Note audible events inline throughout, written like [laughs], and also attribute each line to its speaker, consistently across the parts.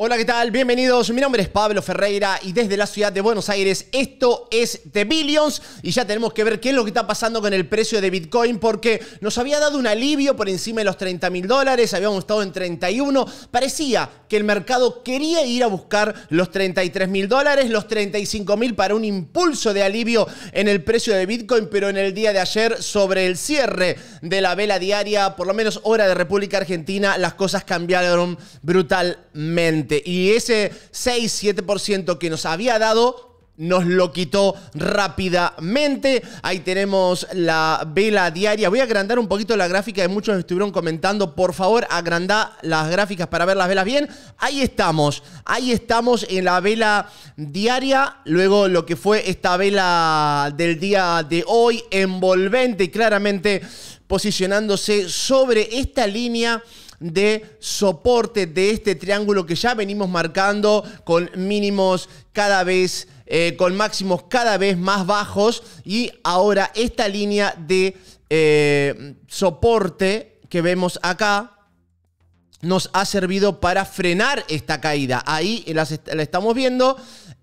Speaker 1: Hola, ¿qué tal? Bienvenidos. Mi nombre es Pablo Ferreira y desde la ciudad de Buenos Aires esto es The Billions y ya tenemos que ver qué es lo que está pasando con el precio de Bitcoin porque nos había dado un alivio por encima de los 30 mil dólares, habíamos estado en 31, parecía que el mercado quería ir a buscar los 33 mil dólares, los 35 mil para un impulso de alivio en el precio de Bitcoin, pero en el día de ayer sobre el cierre de la vela diaria, por lo menos hora de República Argentina, las cosas cambiaron brutalmente. Y ese 6-7% que nos había dado nos lo quitó rápidamente. Ahí tenemos la vela diaria. Voy a agrandar un poquito la gráfica que muchos estuvieron comentando. Por favor, agrandá las gráficas para ver las velas bien. Ahí estamos. Ahí estamos en la vela diaria. Luego lo que fue esta vela del día de hoy, envolvente y claramente posicionándose sobre esta línea de soporte de este triángulo que ya venimos marcando con mínimos cada vez, eh, con máximos cada vez más bajos y ahora esta línea de eh, soporte que vemos acá nos ha servido para frenar esta caída. Ahí la, la estamos viendo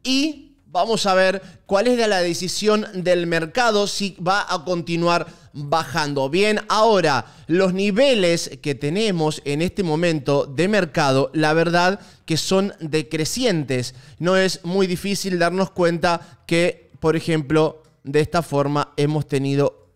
Speaker 1: y Vamos a ver cuál es la decisión del mercado si va a continuar bajando. Bien, ahora los niveles que tenemos en este momento de mercado, la verdad que son decrecientes. No es muy difícil darnos cuenta que, por ejemplo, de esta forma hemos tenido,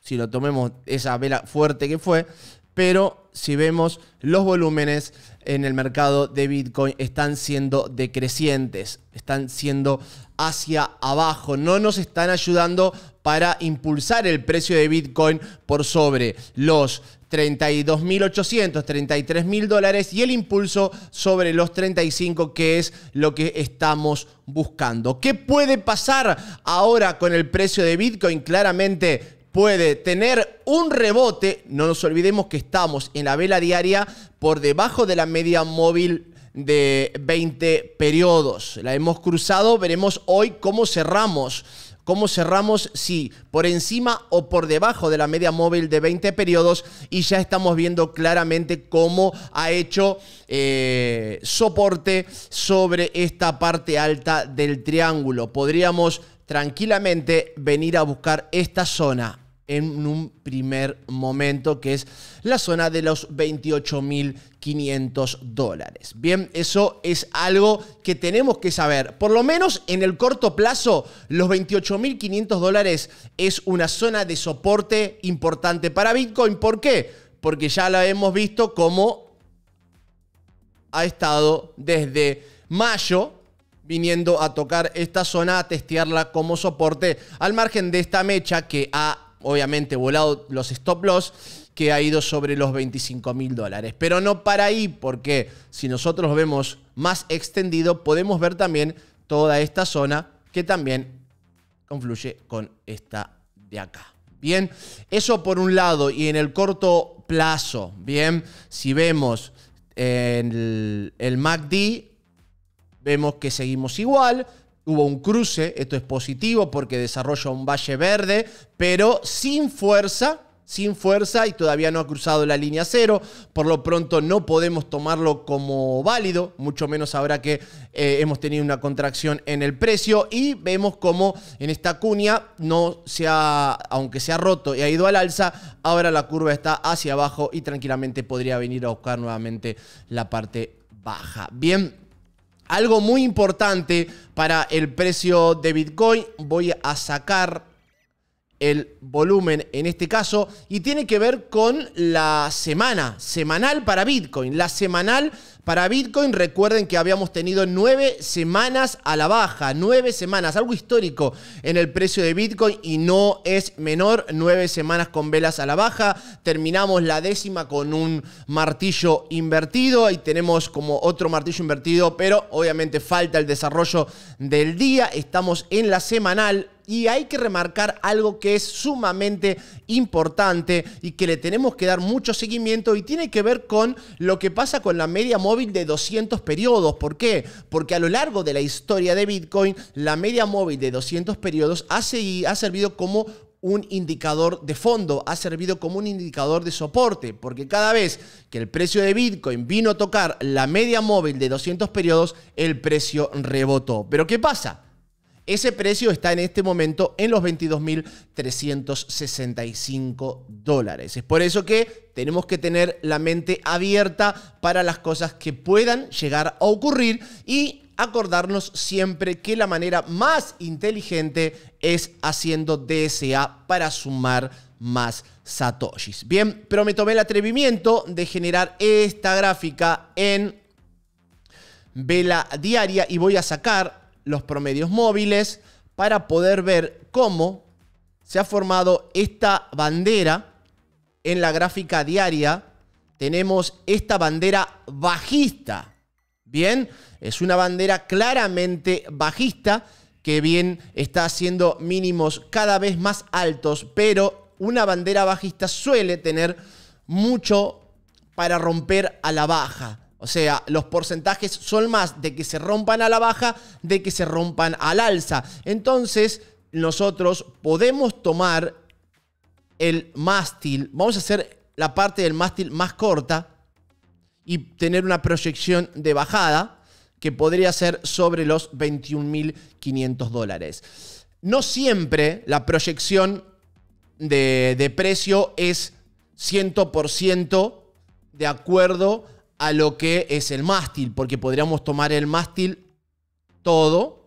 Speaker 1: si lo tomemos esa vela fuerte que fue, pero si vemos los volúmenes, en el mercado de Bitcoin están siendo decrecientes, están siendo hacia abajo, no nos están ayudando para impulsar el precio de Bitcoin por sobre los 32.800, 33.000 dólares y el impulso sobre los 35, que es lo que estamos buscando. ¿Qué puede pasar ahora con el precio de Bitcoin? Claramente puede tener un rebote. No nos olvidemos que estamos en la vela diaria por debajo de la media móvil de 20 periodos. La hemos cruzado, veremos hoy cómo cerramos. Cómo cerramos, si por encima o por debajo de la media móvil de 20 periodos y ya estamos viendo claramente cómo ha hecho eh, soporte sobre esta parte alta del triángulo. Podríamos tranquilamente venir a buscar esta zona en un primer momento, que es la zona de los 28.500 dólares. Bien, eso es algo que tenemos que saber. Por lo menos en el corto plazo, los 28.500 dólares es una zona de soporte importante para Bitcoin. ¿Por qué? Porque ya la hemos visto como ha estado desde mayo viniendo a tocar esta zona, a testearla como soporte, al margen de esta mecha que ha obviamente volado los stop loss, que ha ido sobre los 25 mil dólares. Pero no para ahí, porque si nosotros vemos más extendido, podemos ver también toda esta zona que también confluye con esta de acá. Bien, eso por un lado y en el corto plazo, bien, si vemos en el MACD, vemos que seguimos igual, Hubo un cruce, esto es positivo porque desarrolla un valle verde, pero sin fuerza, sin fuerza y todavía no ha cruzado la línea cero. Por lo pronto no podemos tomarlo como válido, mucho menos ahora que eh, hemos tenido una contracción en el precio y vemos como en esta cuña no se ha, aunque se ha roto y ha ido al alza, ahora la curva está hacia abajo y tranquilamente podría venir a buscar nuevamente la parte baja. Bien. Algo muy importante para el precio de Bitcoin, voy a sacar el volumen en este caso y tiene que ver con la semana, semanal para Bitcoin. La semanal para Bitcoin, recuerden que habíamos tenido nueve semanas a la baja, nueve semanas, algo histórico en el precio de Bitcoin y no es menor, nueve semanas con velas a la baja. Terminamos la décima con un martillo invertido y tenemos como otro martillo invertido, pero obviamente falta el desarrollo del día. Estamos en la semanal y hay que remarcar algo que es sumamente importante y que le tenemos que dar mucho seguimiento y tiene que ver con lo que pasa con la media móvil de 200 periodos. ¿Por qué? Porque a lo largo de la historia de Bitcoin, la media móvil de 200 periodos ha, ha servido como un indicador de fondo, ha servido como un indicador de soporte, porque cada vez que el precio de Bitcoin vino a tocar la media móvil de 200 periodos, el precio rebotó. Pero ¿qué pasa? Ese precio está en este momento en los 22.365 dólares. Es por eso que tenemos que tener la mente abierta para las cosas que puedan llegar a ocurrir y acordarnos siempre que la manera más inteligente es haciendo DSA para sumar más satoshis. Bien, pero me tomé el atrevimiento de generar esta gráfica en vela diaria y voy a sacar los promedios móviles para poder ver cómo se ha formado esta bandera en la gráfica diaria. Tenemos esta bandera bajista. Bien, es una bandera claramente bajista que bien está haciendo mínimos cada vez más altos, pero una bandera bajista suele tener mucho para romper a la baja. O sea, los porcentajes son más de que se rompan a la baja, de que se rompan al alza. Entonces, nosotros podemos tomar el mástil, vamos a hacer la parte del mástil más corta y tener una proyección de bajada que podría ser sobre los 21.500 dólares. No siempre la proyección de, precio es 100% de acuerdo a lo que es el mástil, porque podríamos tomar el mástil todo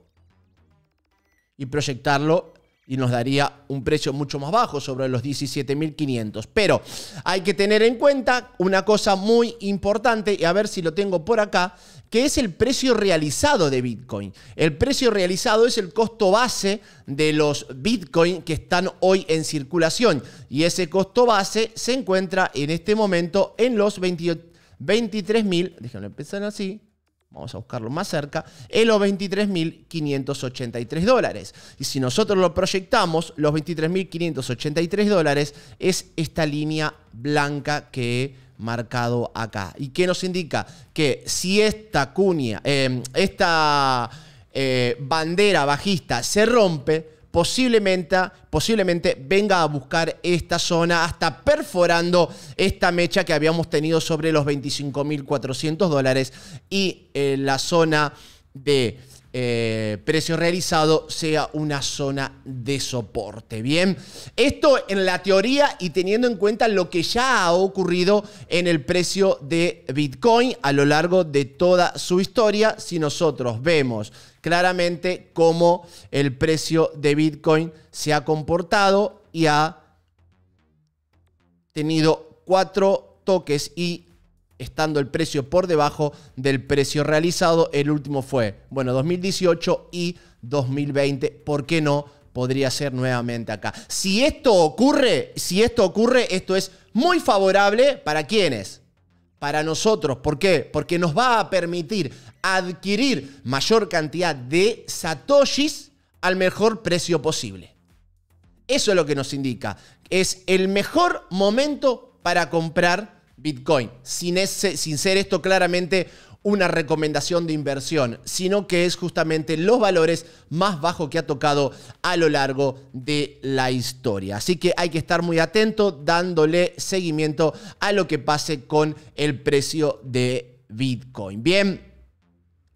Speaker 1: y proyectarlo y nos daría un precio mucho más bajo sobre los 17.500. Pero hay que tener en cuenta una cosa muy importante, y a ver si lo tengo por acá, que es el precio realizado de Bitcoin. El precio realizado es el costo base de los Bitcoin que están hoy en circulación, y ese costo base se encuentra en este momento en los 28 23.000, déjenme empezar así, vamos a buscarlo más cerca, en los 23.583 dólares. Y si nosotros lo proyectamos, los 23.583 dólares es esta línea blanca que he marcado acá. ¿Y qué nos indica? Que si esta cuña, eh, esta eh, bandera bajista se rompe, posiblemente, posiblemente venga a buscar esta zona hasta perforando esta mecha que habíamos tenido sobre los 25.400 dólares y eh, la zona de eh, precio realizado sea una zona de soporte. Bien, esto en la teoría y teniendo en cuenta lo que ya ha ocurrido en el precio de Bitcoin a lo largo de toda su historia, si nosotros vemos claramente cómo el precio de Bitcoin se ha comportado y ha tenido cuatro toques y estando el precio por debajo del precio realizado. El último fue, bueno, 2018 y 2020. ¿Por qué no? Podría ser nuevamente acá. Si esto ocurre, si esto ocurre, esto es muy favorable para quienes, para nosotros. ¿Por qué? Porque nos va a permitir adquirir mayor cantidad de satoshis al mejor precio posible. Eso es lo que nos indica. Es el mejor momento para comprar Bitcoin, sin, ese, sin ser esto claramente una recomendación de inversión, sino que es justamente los valores más bajos que ha tocado a lo largo de la historia. Así que hay que estar muy atento dándole seguimiento a lo que pase con el precio de Bitcoin. Bien.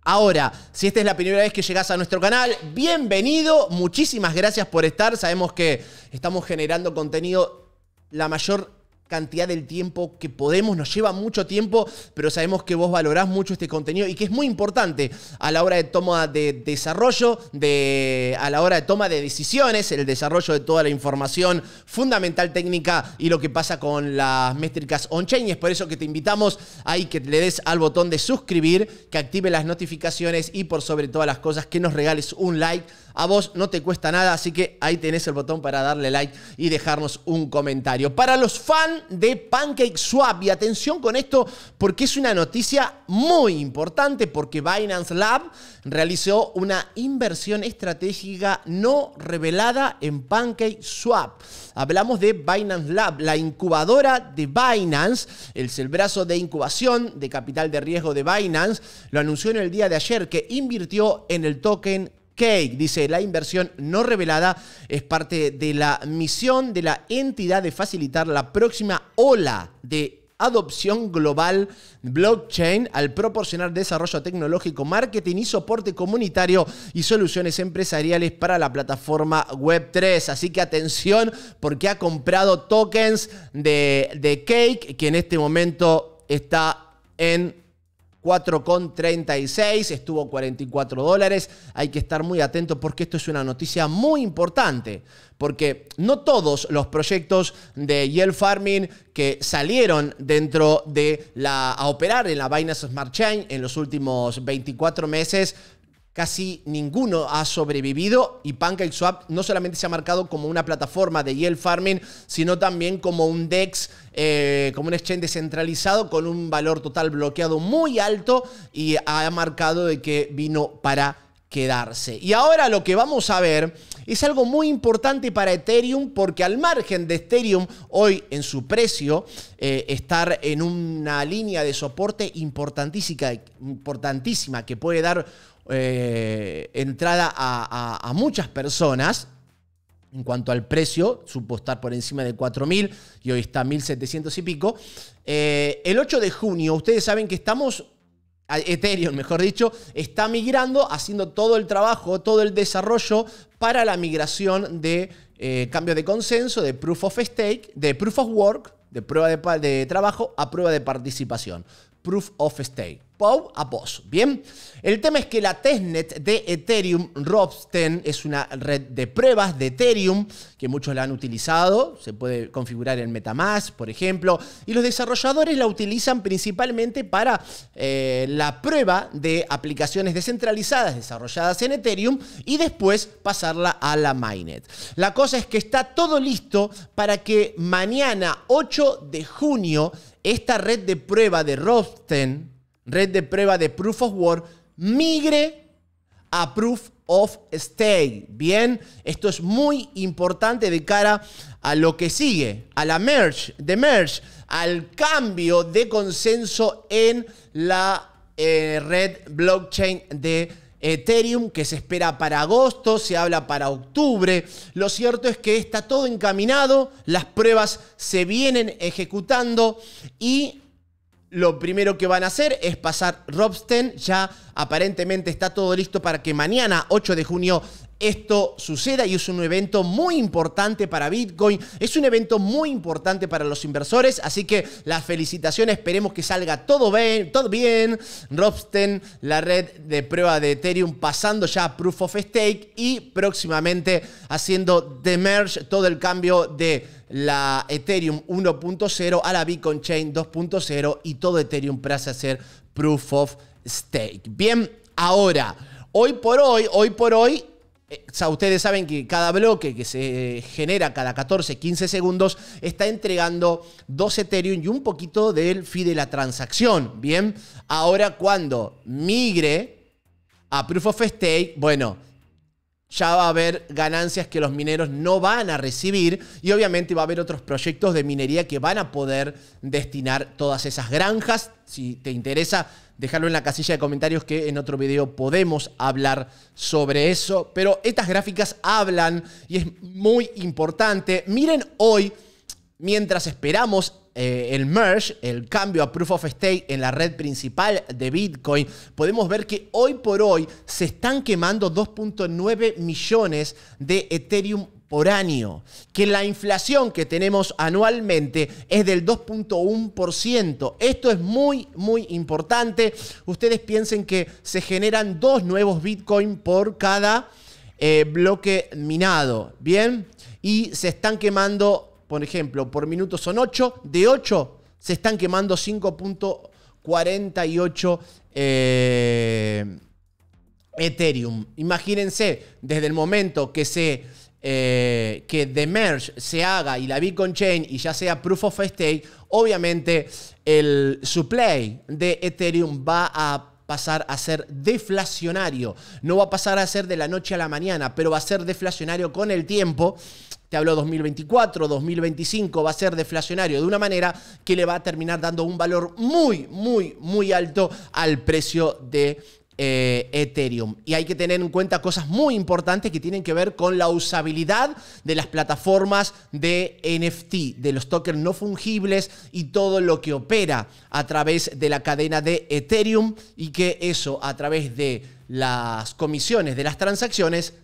Speaker 1: Ahora, si esta es la primera vez que llegas a nuestro canal, bienvenido, muchísimas gracias por estar. Sabemos que estamos generando contenido la mayor cantidad del tiempo que podemos, nos lleva mucho tiempo, pero sabemos que vos valorás mucho este contenido y que es muy importante a la hora de toma de desarrollo, de, a la hora de toma de decisiones, el desarrollo de toda la información fundamental técnica y lo que pasa con las métricas on-chain. Y es por eso que te invitamos ahí que le des al botón de suscribir, que active las notificaciones y por sobre todas las cosas que nos regales un like a vos no te cuesta nada, así que ahí tenés el botón para darle like y dejarnos un comentario. Para los fans de Pancake Swap, y atención con esto porque es una noticia muy importante, porque Binance Lab realizó una inversión estratégica no revelada en Pancake Swap. Hablamos de Binance Lab, la incubadora de Binance, el brazo de incubación de capital de riesgo de Binance, lo anunció en el día de ayer que invirtió en el token Cake. Dice, la inversión no revelada es parte de la misión de la entidad de facilitar la próxima ola de adopción global blockchain al proporcionar desarrollo tecnológico, marketing y soporte comunitario y soluciones empresariales para la plataforma Web3. Así que atención porque ha comprado tokens de, Cake que en este momento está en 4,36, estuvo 44 dólares. Hay que estar muy atento porque esto es una noticia muy importante, porque no todos los proyectos de Yale Farming que salieron dentro de la a operar en la Binance Smart Chain en los últimos 24 meses casi ninguno ha sobrevivido y PancakeSwap no solamente se ha marcado como una plataforma de yield farming, sino también como un DEX, eh, como un exchange descentralizado con un valor total bloqueado muy alto y ha marcado de que vino para quedarse. Y ahora lo que vamos a ver es algo muy importante para Ethereum porque al margen de Ethereum hoy en su precio eh, estar en una línea de soporte importantísima, importantísima que puede dar eh, entrada a, muchas personas, en cuanto al precio, supo estar por encima de 4.000 y hoy está 1.700 y pico. Eh, el 8 de junio, ustedes saben que estamos, Ethereum mejor dicho, está migrando, haciendo todo el trabajo, todo el desarrollo para la migración de cambios eh, cambio de consenso, de proof of stake, de proof of work, de prueba de trabajo a prueba de participación. Proof of stake a vos. Bien, el tema es que la testnet de Ethereum, Robsten, es una red de pruebas de Ethereum que muchos la han utilizado. Se puede configurar en MetaMask, por ejemplo. Y los desarrolladores la utilizan principalmente para eh, la prueba de aplicaciones descentralizadas desarrolladas en Ethereum y después pasarla a la mainnet. La cosa es que está todo listo para que mañana, 8 de junio, esta red de prueba de Robsten red de prueba de Proof of Work migre a Proof of Stake. Bien, esto es muy importante de cara a lo que sigue, a la merge, de merge, al cambio de consenso en la eh, red blockchain de Ethereum que se espera para agosto, se habla para octubre. Lo cierto es que está todo encaminado, las pruebas se vienen ejecutando y lo primero que van a hacer es pasar Robsten. Ya aparentemente está todo listo para que mañana, 8 de junio, esto suceda y es un evento muy importante para Bitcoin, es un evento muy importante para los inversores, así que las felicitaciones, esperemos que salga todo bien, todo bien. Robsten, la red de prueba de Ethereum pasando ya a Proof of Stake y próximamente haciendo the merge todo el cambio de la Ethereum 1.0 a la Bitcoin Chain 2.0 y todo Ethereum para hacer proof of stake. Bien, ahora, hoy por hoy, hoy por hoy, eh, ustedes saben que cada bloque que se eh, genera cada 14, 15 segundos está entregando dos Ethereum y un poquito del fee de la transacción. Bien, ahora cuando migre a Proof of Stake, bueno, ya va a haber ganancias que los mineros no van a recibir y obviamente va a haber otros proyectos de minería que van a poder destinar todas esas granjas. Si te interesa, dejarlo en la casilla de comentarios que en otro video podemos hablar sobre eso. Pero estas gráficas hablan y es muy importante. Miren hoy Mientras esperamos eh, el merge, el cambio a Proof of Stake en la red principal de Bitcoin, podemos ver que hoy por hoy se están quemando 2.9 millones de Ethereum por año, que la inflación que tenemos anualmente es del 2.1%. Esto es muy, muy importante. Ustedes piensen que se generan dos nuevos Bitcoin por cada eh, bloque minado, ¿bien? Y se están quemando por ejemplo, por minuto son 8, de 8 se están quemando 5.48 eh, Ethereum. Imagínense, desde el momento que se... Eh, que The Merge se haga y la Bitcoin Chain y ya sea Proof of Stake, obviamente el supply de Ethereum va a pasar a ser deflacionario. No va a pasar a ser de la noche a la mañana, pero va a ser deflacionario con el tiempo te habló 2024, 2025, va a ser deflacionario de una manera que le va a terminar dando un valor muy, muy, muy alto al precio de eh, Ethereum. Y hay que tener en cuenta cosas muy importantes que tienen que ver con la usabilidad de las plataformas de NFT, de los tokens no fungibles y todo lo que opera a través de la cadena de Ethereum y que eso a través de las comisiones de las transacciones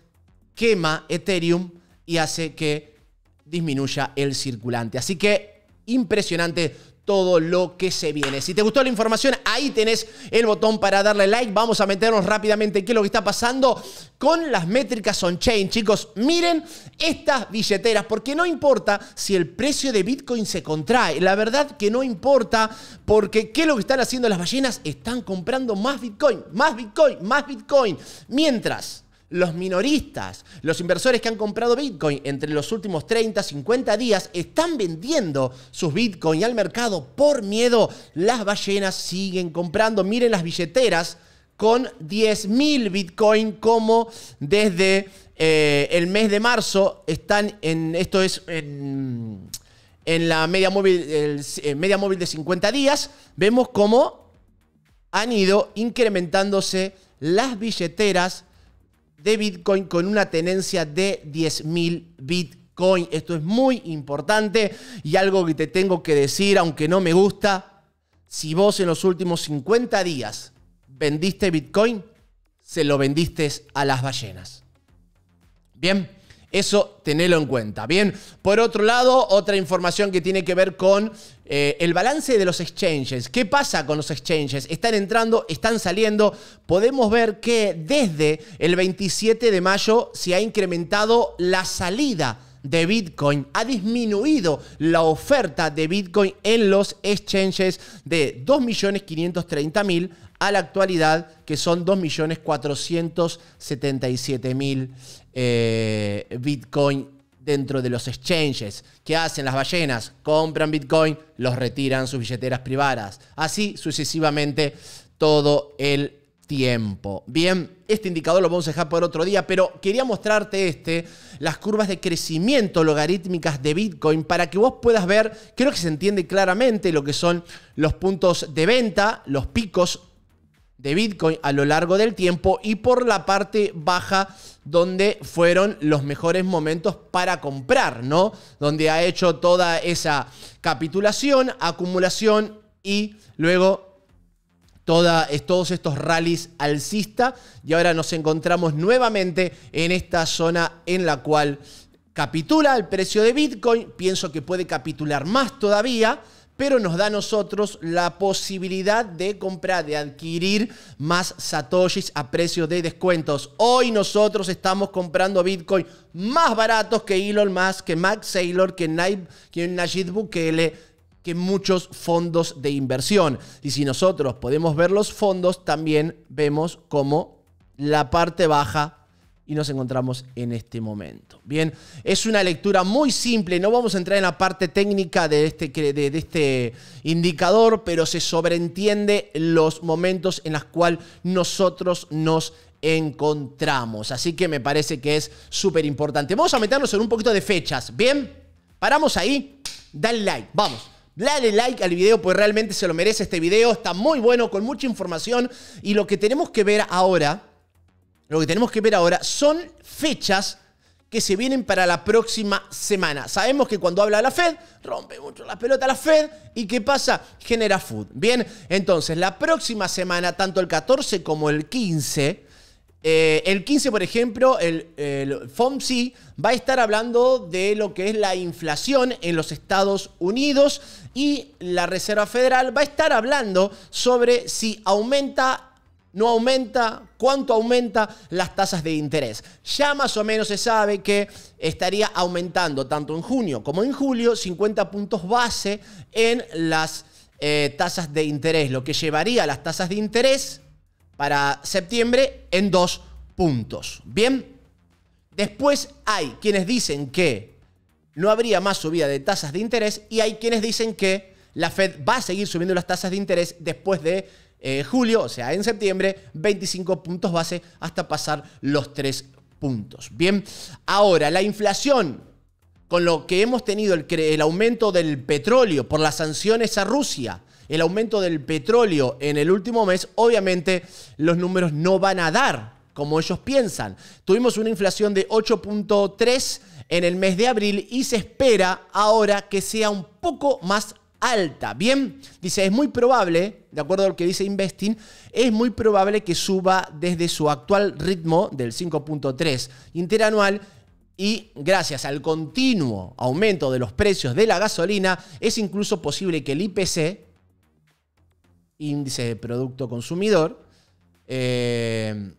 Speaker 1: quema Ethereum y hace que disminuya el circulante. Así que impresionante todo lo que se viene. Si te gustó la información, ahí tenés el botón para darle like. Vamos a meternos rápidamente en qué es lo que está pasando con las métricas on-chain. Chicos, miren estas billeteras, porque no importa si el precio de Bitcoin se contrae. La verdad que no importa, porque qué es lo que están haciendo las ballenas. Están comprando más Bitcoin, más Bitcoin, más Bitcoin. Mientras los minoristas, los inversores que han comprado Bitcoin entre los últimos 30, 50 días, están vendiendo sus Bitcoin al mercado por miedo. Las ballenas siguen comprando. Miren las billeteras con 10.000 Bitcoin como desde eh, el mes de marzo están en, esto es en, la media móvil, eh, media móvil de 50 días, vemos cómo han ido incrementándose las billeteras de Bitcoin con una tenencia de 10.000 Bitcoin. Esto es muy importante y algo que te tengo que decir, aunque no me gusta, si vos en los últimos 50 días vendiste Bitcoin, se lo vendiste a las ballenas. Bien. Eso tenelo en cuenta. Bien, por otro lado, otra información que tiene que ver con eh, el balance de los exchanges. ¿Qué pasa con los exchanges? Están entrando, están saliendo. Podemos ver que desde el 27 de mayo se ha incrementado la salida de Bitcoin, ha disminuido la oferta de Bitcoin en los exchanges de 2.530.000 a la actualidad, que son 2.477.000 eh, Bitcoin dentro de los exchanges. ¿Qué hacen las ballenas? Compran Bitcoin, los retiran sus billeteras privadas. Así sucesivamente todo el tiempo. Bien, este indicador lo vamos a dejar por otro día, pero quería mostrarte este, las curvas de crecimiento logarítmicas de Bitcoin, para que vos puedas ver, creo que se entiende claramente lo que son los puntos de venta, los picos de Bitcoin a lo largo del tiempo y por la parte baja donde fueron los mejores momentos para comprar, ¿no? Donde ha hecho toda esa capitulación, acumulación y luego todos estos rallies alcista y ahora nos encontramos nuevamente en esta zona en la cual capitula el precio de Bitcoin, pienso que puede capitular más todavía, pero nos da a nosotros la posibilidad de comprar, de adquirir más satoshis a precios de descuentos. Hoy nosotros estamos comprando Bitcoin más baratos que Elon Musk, que Max Saylor, que, Najid que Bukele, muchos fondos de inversión. Y si nosotros podemos ver los fondos, también vemos como la parte baja y nos encontramos en este momento. Bien, es una lectura muy simple, no vamos a entrar en la parte técnica de este, de, de este indicador, pero se sobreentiende los momentos en los cuales nosotros nos encontramos. Así que me parece que es súper importante. Vamos a meternos en un poquito de fechas, ¿bien? Paramos ahí, dale like, vamos. Dale like al video, pues realmente se lo merece este video. Está muy bueno, con mucha información. Y lo que tenemos que ver ahora, lo que tenemos que ver ahora son fechas que se vienen para la próxima semana. Sabemos que cuando habla la Fed, rompe mucho la pelota la Fed y ¿qué pasa? Genera food. Bien, entonces la próxima semana, tanto el 14 como el 15, eh, el 15, por ejemplo, el, el FOMC va a estar hablando de lo que es la inflación en los Estados Unidos y la Reserva Federal va a estar hablando sobre si aumenta no aumenta, cuánto aumenta las tasas de interés. Ya más o menos se sabe que estaría aumentando tanto en junio como en julio 50 puntos base en las eh, tasas de interés, lo que llevaría a las tasas de interés para septiembre en dos puntos. Bien, después hay quienes dicen que no habría más subida de tasas de interés y hay quienes dicen que la Fed va a seguir subiendo las tasas de interés después de eh, julio, o sea, en septiembre, 25 puntos base hasta pasar los tres puntos. Bien, ahora, la inflación, con lo que hemos tenido el aumento del petróleo por las sanciones a Rusia, el aumento del petróleo en el último mes, obviamente los números no van a dar como ellos piensan. Tuvimos una inflación de 8.3 en el mes de abril y se espera ahora que sea un poco más alta. Bien, dice, es muy probable, de acuerdo a lo que dice Investing, es muy probable que suba desde su actual ritmo del 5.3 interanual y gracias al continuo aumento de los precios de la gasolina, es incluso posible que el IPC, índice de producto consumidor, eh,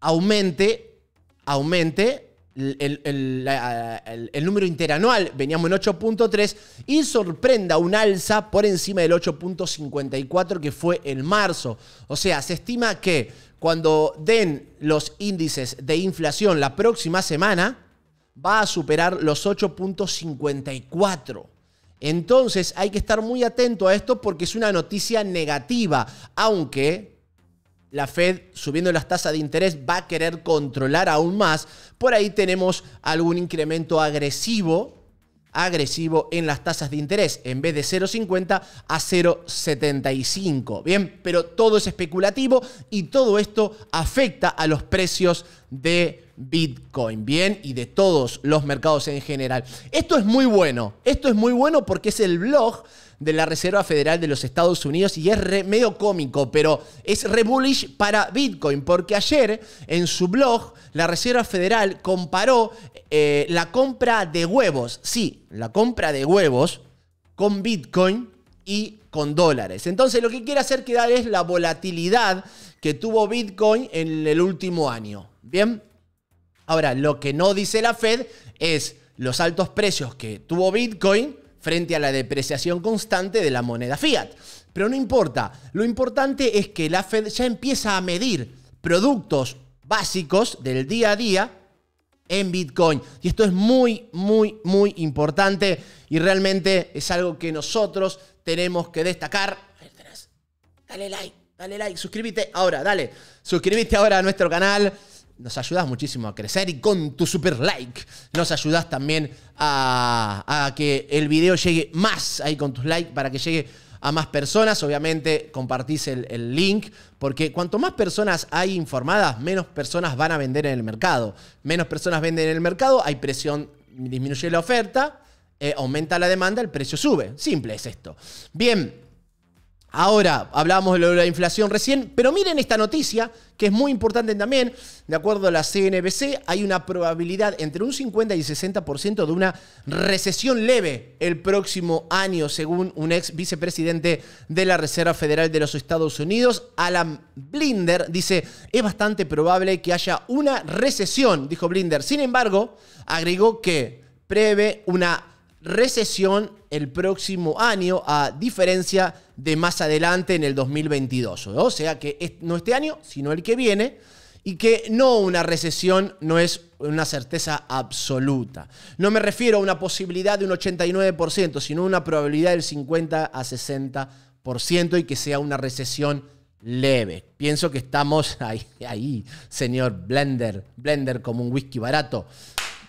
Speaker 1: aumente, aumente el, el, número interanual, veníamos en 8.3, y sorprenda un alza por encima del 8.54 que fue en marzo. O sea, se estima que cuando den los índices de inflación la próxima semana, va a superar los 8.54. Entonces hay que estar muy atento a esto porque es una noticia negativa, aunque la Fed subiendo las tasas de interés va a querer controlar aún más, por ahí tenemos algún incremento agresivo agresivo en las tasas de interés, en vez de 0,50 a 0,75. Bien, pero todo es especulativo y todo esto afecta a los precios de Bitcoin, bien, y de todos los mercados en general. Esto es muy bueno, esto es muy bueno porque es el blog de la Reserva Federal de los Estados Unidos y es medio cómico, pero es re bullish para Bitcoin, porque ayer en su blog la Reserva Federal comparó eh, la compra de huevos, sí, la compra de huevos con Bitcoin y con dólares. Entonces lo que quiere hacer quedar es la volatilidad que tuvo Bitcoin en el último año. Bien. Ahora, lo que no dice la Fed es los altos precios que tuvo Bitcoin frente a la depreciación constante de la moneda fiat. Pero no importa, lo importante es que la Fed ya empieza a medir productos básicos del día a día en Bitcoin. Y esto es muy, muy, muy importante y realmente es algo que nosotros tenemos que destacar. Dale like, dale like, suscríbete ahora, dale, suscríbete ahora a nuestro canal nos ayudas muchísimo a crecer y con tu super like nos ayudas también a, que el video llegue más ahí con tus likes para que llegue a más personas. Obviamente compartís el, link porque cuanto más personas hay informadas, menos personas van a vender en el mercado. Menos personas venden en el mercado, hay presión, disminuye la oferta, eh, aumenta la demanda, el precio sube. Simple es esto. Bien. Ahora, hablábamos de la inflación recién, pero miren esta noticia, que es muy importante también. De acuerdo a la CNBC, hay una probabilidad entre un 50 y 60% de una recesión leve el próximo año, según un ex vicepresidente de la Reserva Federal de los Estados Unidos, Alan Blinder. Dice, es bastante probable que haya una recesión, dijo Blinder. Sin embargo, agregó que prevé una recesión el próximo año, a diferencia de más adelante en el 2022. O sea que no este año, sino el que viene, y que no una recesión no es una certeza absoluta. No me refiero a una posibilidad de un 89%, sino una probabilidad del 50 a 60% y que sea una recesión leve. Pienso que estamos [laughs] ahí, ahí señor Blender, Blender como un whisky barato.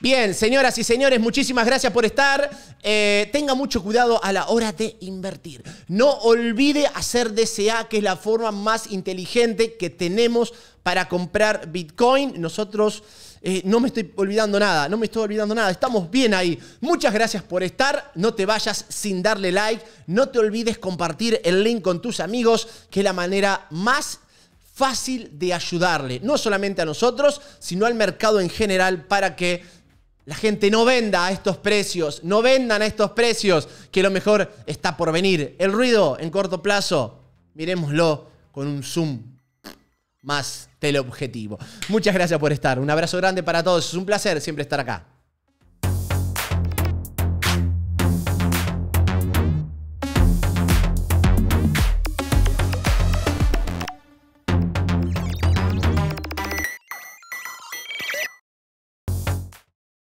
Speaker 1: Bien, señoras y señores, muchísimas gracias por estar. Eh, tenga mucho cuidado a la hora de invertir. No olvide hacer DCA, que es la forma más inteligente que tenemos para comprar Bitcoin. Nosotros eh, no me estoy olvidando nada, no me estoy olvidando nada, estamos bien ahí. Muchas gracias por estar, no te vayas sin darle like, no te olvides compartir el link con tus amigos, que es la manera más fácil de ayudarle, no solamente a nosotros, sino al mercado en general para que la gente no venda a estos precios, no vendan a estos precios, que lo mejor está por venir. El ruido en corto plazo, miremoslo con un zoom más teleobjetivo. Muchas gracias por estar, un abrazo grande para todos, es un placer siempre estar acá.